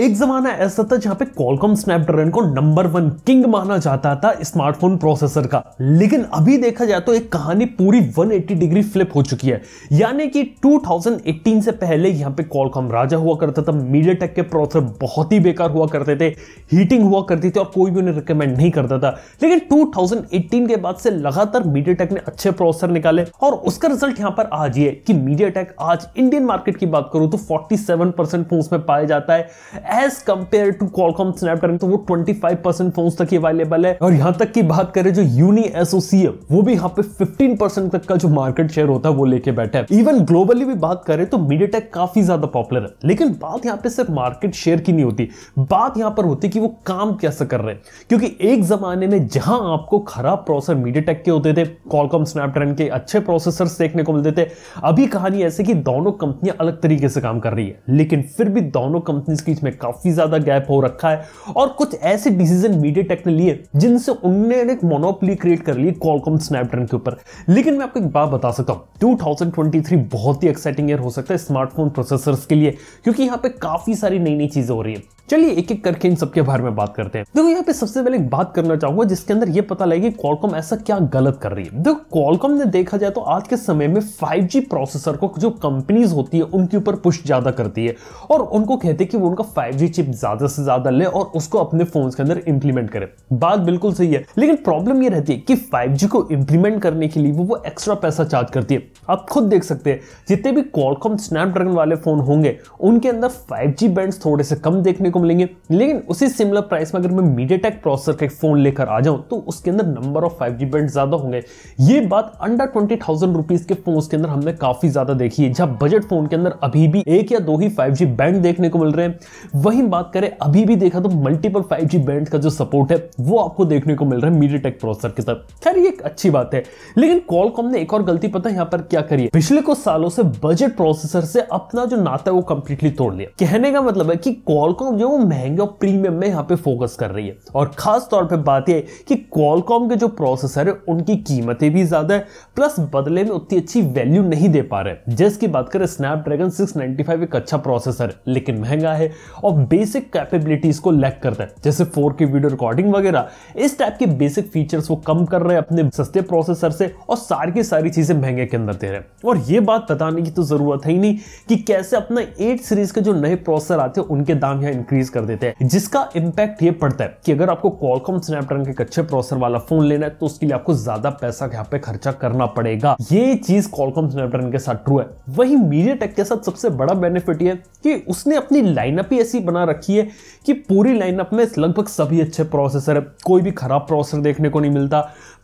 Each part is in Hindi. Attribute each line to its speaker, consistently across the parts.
Speaker 1: एक जमाना ऐसा था जहां पे कॉलकॉम स्नैपड्रैगन को नंबर वन किंग माना जाता था स्मार्टफोन प्रोसेसर का लेकिन अभी देखा जाए तो एक कहानी पूरी 180 डिग्री फ्लिप हो चुकी है यानी कि 2018 से पहले यहां पे कॉलकॉम राजा हुआ करता था मीडिया टेक के प्रोसेसर बहुत ही बेकार हुआ करते थे हीटिंग हुआ करती थी और कोई भी उन्हें रिकमेंड नहीं करता था लेकिन टू के बाद से लगातार मीडिया ने अच्छे प्रोसेसर निकाले और उसका रिजल्ट यहां पर आज ये कि मीडिया आज इंडियन मार्केट की बात करूं तो फोर्टी सेवन में पाया जाता है as compared to Qualcomm Snapdragon तो वो 25 परसेंट फोन तक अवेलेबल है और यहां तक की बात करें जो यूनी एसओसी है वो भी यहाँ पे 15 परसेंट तक का जो मार्केट शेयर होता है वो लेके बैठा है इवन ग्लोबली भी बात करें तो मीडिया काफी ज्यादा पॉपुलर है लेकिन बात यहाँ पे सिर्फ मार्केट शेयर की नहीं होती बात यहाँ पर होती कि वो काम कैसे कर रहे हैं क्योंकि एक जमाने में जहां आपको खराब प्रोसेसर मीडिया के होते थे कॉलकॉम स्नैपड्रैगन के अच्छे प्रोसेसर देखने को मिलते थे अभी कहानी ऐसे कि दोनों कंपनियां अलग तरीके से काम कर रही है लेकिन फिर भी दोनों कंपनी के बीच में में काफी ज्यादा गैप हो रखा है और कुछ ऐसे डिसीजन मीडिया टेक ने लिए जिनसे उनने एक मोनोपली क्रिएट कर ली कॉलकॉम स्नैपड्रैगन के ऊपर लेकिन मैं आपको एक बात बता सकता हूँ टू बहुत ही एक्साइटिंग ईयर हो सकता है स्मार्टफोन प्रोसेसर के लिए क्योंकि यहाँ पे काफी सारी नई नई चीजें हो रही है चलिए एक एक करके इन सबके बारे में बात करते हैं देखो यहाँ पे सबसे पहले एक बात करना चाहूंगा जिसके अंदर ये पता लगे कि कॉलकॉम ऐसा क्या गलत कर रही है देखो कॉलकॉम ने देखा जाए तो आज के समय में 5G प्रोसेसर को जो कंपनीज होती है उनके ऊपर पुश ज्यादा करती है और उनको कहते हैं कि वो उनका 5G चिप ज्यादा से ज्यादा ले और उसको अपने फोन के अंदर इंप्लीमेंट करें बात बिल्कुल सही है लेकिन प्रॉब्लम ये रहती है कि 5G को इंप्लीमेंट करने के लिए वो, वो एक्स्ट्रा पैसा चार्ज करती है आप खुद देख सकते हैं जितने भी कॉलकॉम स्नैपड्रैगन वाले फोन होंगे उनके अंदर 5G बैंड्स थोड़े से कम देखने को मिलेंगे लेकिन उसी सिमिलर प्राइस में अगर मैं मीडियाटेक प्रोसेसर का एक फोन लेकर आ जाऊं तो उसके अंदर नंबर ऑफ 5G बैंड ज्यादा होंगे ये बात अंडर ट्वेंटी थाउजेंड के फोन के अंदर हमने काफी ज्यादा देखी है जब बजट फोन के अंदर अभी भी एक या दो ही 5G बैंड देखने को मिल रहे हैं वहीं बात करें अभी भी देखा तो मल्टीपल फाइव जी बैंड का जो सपोर्ट है वो आपको देखने को मिल रहा है मीडिया टेक प्रोसेसर के साथ खैर ये एक अच्छी बात है लेकिन कॉलकॉम ने एक और गलती पता है यहाँ पर क्या करी है पिछले कुछ सालों से बजट प्रोसेसर से अपना जो नाता है वो कंप्लीटली तोड़ लिया कहने का मतलब है कि कॉलकॉम जो वो महंगे और प्रीमियम में यहाँ पे फोकस कर रही है और खास तौर पर बात यह कि कॉलकॉम के जो प्रोसेसर है उनकी कीमतें भी ज्यादा है प्लस बदले में उतनी अच्छी वैल्यू नहीं दे पा रहे जिसकी बात करें स्नैपड्रैगन 695 एक अच्छा प्रोसेसर है लेकिन महंगा है और बेसिक कैपेबिलिटीज को लैक करता है जैसे फोर वीडियो रिकॉर्डिंग वगैरह इस टाइप के बेसिक फीचर्स वो कम कर रहे हैं अपने सस्ते प्रोसेसर से और सारी की सारी चीजें महंगे के अंदर दे रहे हैं और ये बात बताने की तो जरूरत है ही नहीं कि कैसे अपना एट सीरीज के जो नए प्रोसेसर आते हैं उनके दाम यहाँ इंक्रीज कर देते हैं जिसका इंपैक्ट ये पड़ता है कि अगर आपको कॉलकॉम स्नैपड्रैगन के अच्छे प्रोसेसर वाला फोन लेना है तो उसके लिए आपको ज्यादा पैसा यहाँ पे खर्चा करना पड़ेगा ये चीज कॉलकॉम स्नैपड्रैगन के साथ ट्रू है वही मीडिया के साथ सबसे बड़ा बेनिफिट ये कि उसने अपनी लाइनअप ही ऐसी ऐसी बना रखी है कि पूरी लाइनअप में लगभग सभी अच्छे प्रोसेसर है कोई भी खराब प्रोसेसर देखने को नहीं मिलता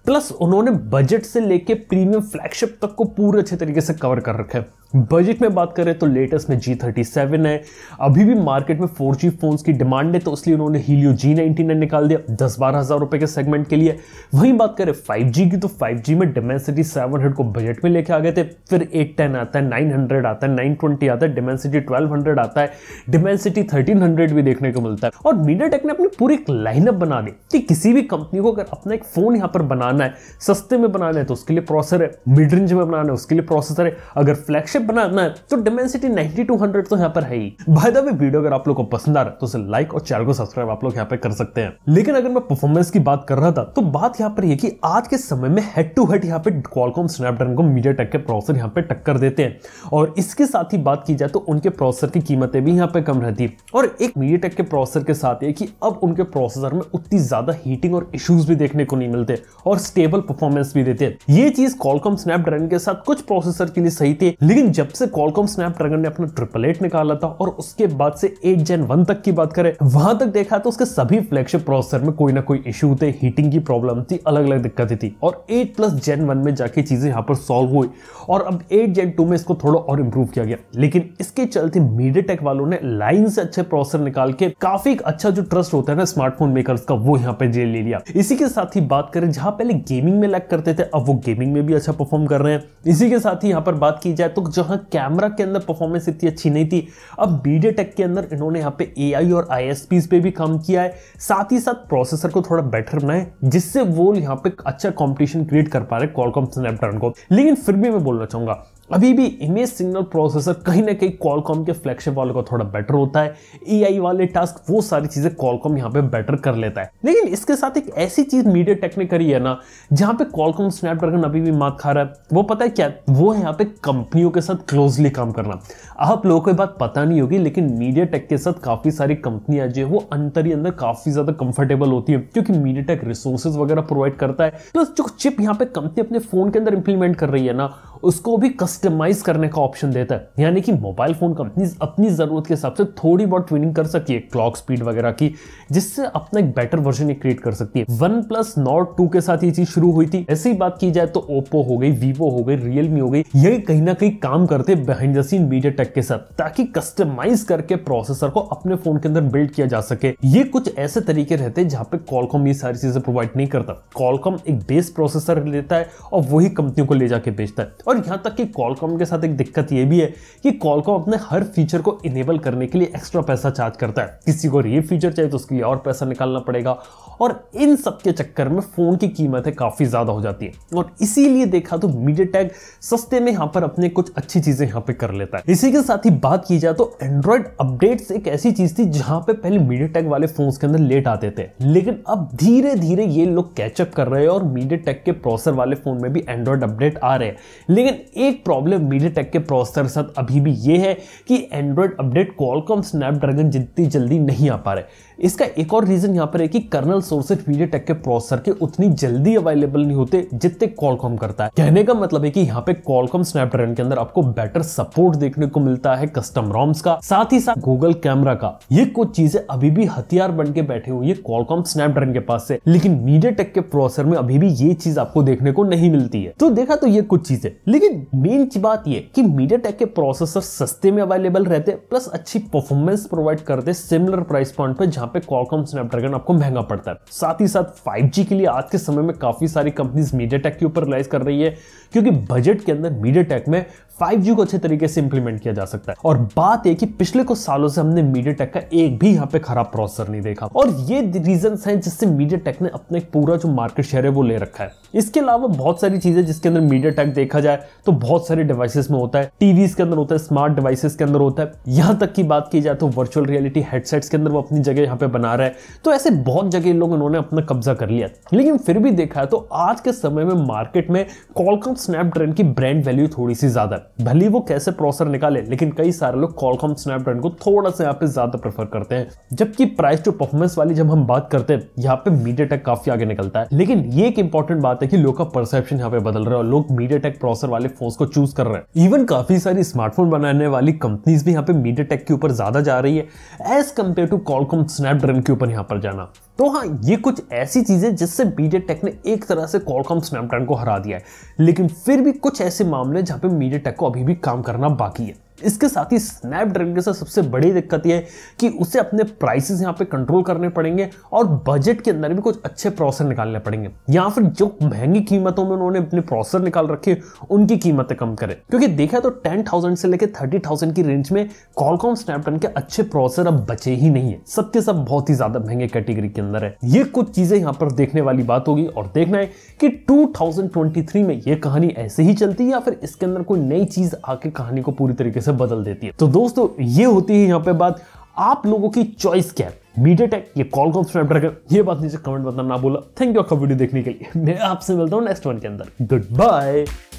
Speaker 1: प्लस उन्होंने बजट से लेके प्रीमियम फ्लैगशिप तक को पूरे अच्छे तरीके से कवर कर रखा है बजट में बात करें तो लेटेस्ट में जी थर्टी सेवन है अभी भी मार्केट में फोर जी फोन्स की डिमांड है तो इसलिए उन्होंने हीलियो जी नाइनटी नाइन निकाल दिया दस बारह हज़ार रुपए के सेगमेंट के लिए वहीं बात करें फाइव जी की तो फाइव जी में डिमेंसिटी सेवन हंड्रेड को बजट में लेके आ गए थे फिर एट टेन आता है नाइन हंड्रेड आता है नाइन ट्वेंटी आता है डिमेंसिटी ट्वेल्व हंड्रेड आता है डिमेंसिटी थर्टीन हंड्रेड भी देखने को मिलता है और मीडिया टेक ने अपनी पूरी एक लाइनअप बना दी कि किसी भी कंपनी को अगर अपना एक फ़ोन यहाँ पर बनाना है सस्ते में बनाना है तो उसके लिए प्रोसेसर है मिड रेंज में बनाना है उसके लिए प्रोसेसर है अगर फ्लैगशिप स्पेसशिप बनाना है तो डिमेंसिटी नाइनटी टू हंड्रेड तो यहाँ पर है ही भाई द वीडियो अगर आप लोग को पसंद आ रहा है तो उसे लाइक और चैनल को सब्सक्राइब आप लोग यहाँ पे कर सकते हैं लेकिन अगर मैं परफॉर्मेंस की बात कर रहा था तो बात यहाँ पर यह कि आज के समय में हेड टू हेड यहाँ पे क्वालकॉम स्नैपड्रैगन को मीडिया टेक के प्रोसेसर यहाँ पे टक्कर देते हैं और इसके साथ ही बात की जाए तो उनके प्रोसेसर की कीमतें भी यहाँ पे कम रहती है और एक मीडिया टेक के प्रोसेसर के साथ ये कि अब उनके प्रोसेसर में उतनी ज्यादा हीटिंग और इश्यूज भी देखने को नहीं मिलते और स्टेबल परफॉर्मेंस भी देते हैं ये चीज कॉलकॉम स्नैपड्रैगन के साथ कुछ प्रोसेसर के लिए सही थी लेकिन जब से कॉलकॉम स्नैपड्रैगन ने अपना ट्रिपल एट निकाला था और उसके बाद से एट जेन वन तक की बात करें वहां तक देखा तो उसके सभी फ्लैगशिप प्रोसेसर में कोई ना कोई इश्यू थे हीटिंग की प्रॉब्लम थी अलग अलग दिक्कतें थी और एट प्लस जेन वन में जाके चीजें यहाँ पर सॉल्व हुई और अब एट जेन टू में इसको थोड़ा और इम्प्रूव किया गया लेकिन इसके चलते मीडिया वालों ने लाइन से अच्छे प्रोसेसर निकाल के काफी अच्छा जो ट्रस्ट होता है ना स्मार्टफोन मेकर्स का वो यहाँ पे जेल ले लिया इसी के साथ ही बात करें जहां पहले गेमिंग में लैक करते थे अब वो गेमिंग में भी अच्छा परफॉर्म कर रहे हैं इसी के साथ ही यहाँ पर बात की जाए तो जहां कैमरा के अंदर परफॉर्मेंस इतनी अच्छी नहीं थी अब वीडियो टेक के अंदर इन्होंने यहाँ पे ए और आई पे भी काम किया है साथ ही साथ प्रोसेसर को थोड़ा बेटर बनाए जिससे वो यहाँ पे अच्छा कॉम्पिटिशन क्रिएट कर पा रहे कॉलकॉम स्नैपड्रैगन को लेकिन फिर भी मैं बोलना चाहूंगा अभी भी इमेज सिग्नल प्रोसेसर कहीं ना कहीं कॉलकॉम के फ्लैगशिप वाले का थोड़ा बेटर होता है एआई वाले टास्क वो सारी चीज़ें कॉलकॉम यहाँ पे बेटर कर लेता है लेकिन इसके साथ एक ऐसी चीज़ मीडिया टेक्निक करी है ना जहाँ पे कॉलकॉम स्नैपड्रैगन अभी भी मात खा रहा है वो पता है क्या वो है यहाँ पे कंपनियों के साथ क्लोजली काम करना आप लोगों को बात पता नहीं होगी लेकिन मीडिया टेक के साथ काफ़ी सारी कंपनियां जो है वो अंतर ही अंदर काफ़ी ज़्यादा कंफर्टेबल होती है क्योंकि मीडिया टेक रिसोर्सेज वगैरह प्रोवाइड करता है प्लस जो चिप यहाँ पे कंपनी अपने फ़ोन के अंदर इंप्लीमेंट कर रही है ना उसको भी कस्टमाइज करने का ऑप्शन देता है यानी कि मोबाइल फ़ोन कंपनी अपनी ज़रूरत के हिसाब से थोड़ी बहुत ट्विनिंग कर सकती है क्लॉक स्पीड वगैरह की जिससे अपना एक बेटर वर्जन क्रिएट कर सकती है वन प्लस नॉट टू के साथ ये चीज़ शुरू हुई थी ऐसी बात की जाए तो ओप्पो हो गई वीवो हो गई रियलमी हो गई ये कहीं ना कहीं काम करते behind the scene MediaTek के साथ ताकि कस्टमाइज करके प्रोसेसर को अपने फोन के अंदर बिल्ड किया जा सके ये कुछ ऐसे तरीके रहते हैं जहाँ पे कॉलकॉम ये सारी चीजें प्रोवाइड नहीं करता कॉलकॉम एक बेस प्रोसेसर लेता है और वही कंपनियों को ले जाके बेचता है और यहाँ तक कि कॉलकॉम के साथ एक दिक्कत ये भी है कि कॉलकॉम अपने हर फीचर को इनेबल करने के लिए एक्स्ट्रा पैसा चार्ज करता है किसी को ये फीचर चाहिए तो उसके लिए और पैसा निकालना पड़ेगा और इन सब के चक्कर में फ़ोन की कीमतें काफ़ी ज़्यादा हो जाती है और इसीलिए देखा तो मीडिया सस्ते में यहाँ पर अपने कुछ अच्छी चीज़ें यहाँ पर कर लेता है इसी के साथ ही बात की जाए तो एंड्रॉयड अपडेट्स एक ऐसी चीज़ थी जहाँ पर पहले मीडिया वाले फ़ोन्स के अंदर लेट आते थे लेकिन अब धीरे धीरे ये लोग कैचअप कर रहे हैं और मीडिया के प्रोसेसर वाले फ़ोन में भी एंड्रॉयड अपडेट आ रहे हैं लेकिन एक प्रॉब्लम मीडिया टेक के प्रोसेसर के साथ अभी भी ये है कि एंड्रॉयड अपडेट कॉलकॉम स्नैपड्रैगन जितनी जल्दी नहीं आ पा रहे इसका एक और रीज़न यहाँ पर है कि कर्नल सोर्सेज मीडिया टेक के प्रोसेसर के उतनी जल्दी अवेलेबल नहीं होते जितने कॉलकॉम करता है कहने का मतलब है कि यहाँ पे कॉलकॉम स्नैपड्रैगन के अंदर आपको बेटर सपोर्ट देखने को मिलता है कस्टम रॉम्स का साथ ही साथ गूगल कैमरा का ये कुछ चीजें अभी भी हथियार बन के बैठे हुई है कॉलकॉम स्नैपड्रैगन के पास से लेकिन मीडिया टेक के प्रोसेसर में अभी भी ये चीज आपको देखने को नहीं मिलती है तो देखा तो ये कुछ चीजें लेकिन मेन बात यह कि मीडिया टेक के प्रोसेसर सस्ते में अवेलेबल रहते प्लस अच्छी परफॉर्मेंस प्रोवाइड करते सिमिलर प्राइस पॉइंट पे जहां पे कॉकॉम स्नैपड्रैगन आपको महंगा पड़ता है साथ ही साथ 5G के लिए आज के समय में काफी सारी कंपनीज मीडिया टेक के ऊपर रिलाइज कर रही है क्योंकि बजट के अंदर मीडिया टेक में 5G को अच्छे तरीके से इंप्लीमेंट किया जा सकता है और बात यह कि पिछले कुछ सालों से हमने मीडिया टेक का एक भी यहाँ पे खराब प्रोसेसर नहीं देखा और ये रीजन है जिससे मीडिया टेक ने अपने पूरा जो मार्केट शेयर है वो ले रखा है इसके अलावा बहुत सारी चीजें जिसके अंदर मीडिया टेक देखा जाए तो बहुत सारे डिवाइसेस में होता है टीवी के अंदर होता है स्मार्ट डिवाइसेस के अंदर होता है यहां तक की बात की जाए तो वर्चुअल रियलिटी हेडसेट्स के अंदर वो अपनी जगह यहाँ पे बना रहा है तो ऐसे बहुत जगह लोग उन्होंने अपना कब्जा कर लिया लेकिन फिर भी देखा है तो आज के समय में मार्केट में कॉलकॉम स्नैपड्रैगन की ब्रांड वैल्यू थोड़ी सी ज्यादा है भले वो कैसे प्रोसेसर निकाले लेकिन कई सारे लोग कॉलकॉम स्नैपड्रैगन को थोड़ा सा यहाँ पे ज्यादा प्रेफर करते हैं जबकि प्राइस टू परफॉर्मेंस वाली जब हम बात करते हैं यहाँ पे मीडिया काफी आगे निकलता है लेकिन ये एक इंपॉर्टेंट बात है कि लोग का परसेप्शन यहाँ पे बदल रहा है और लोग मीडिया प्रोसेसर वाले फोन को चूज कर रहे हैं इवन काफी सारी स्मार्टफोन बनाने वाली कंपनीज भी यहाँ पे मीडिया के ऊपर ज्यादा जा रही है as compared to Qualcomm Snapdragon के ऊपर यहाँ पर जाना तो हाँ ये कुछ ऐसी चीज़ें जिससे मीडिया टेक ने एक तरह से कॉलकॉम स्नैपड्रैगन को हरा दिया है लेकिन फिर भी कुछ ऐसे मामले जहां पे मीडिया टेक को अभी भी काम करना बाकी है इसके साथ ही स्नैपड्रैगन के साथ सबसे बड़ी दिक्कत यह है कि उसे अपने प्राइसेस यहाँ पे कंट्रोल करने पड़ेंगे और बजट के अंदर भी कुछ अच्छे प्रोसेसर निकालने पड़ेंगे या फिर जो महंगी कीमतों में उन्होंने अपने प्रोसेसर निकाल रखे उनकी कीमतें कम करें क्योंकि देखा तो टेन थाउजेंड से लेकर थर्टी थाउजेंड की रेंज में कॉलकॉम स्नैपड्रैगन के अच्छे प्रोसेसर अब बचे ही नहीं है सबके सब बहुत ही ज्यादा महंगे कैटेगरी के अंदर है ये कुछ चीजें यहाँ पर देखने वाली बात होगी और देखना है कि 2023 में ये कहानी ऐसे ही चलती है या फिर इसके अंदर कोई नई चीज आके कहानी को पूरी तरीके से से बदल देती है तो दोस्तों ये होती है यहाँ पे बात आप लोगों की चॉइस क्या है मीडिया टेक ये कॉलकॉम स्नैपड्रैगन ये बात नीचे कमेंट बताना ना बोला थैंक यू आपका वीडियो देखने के लिए मैं आपसे मिलता हूँ नेक्स्ट वन के अंदर गुड बाय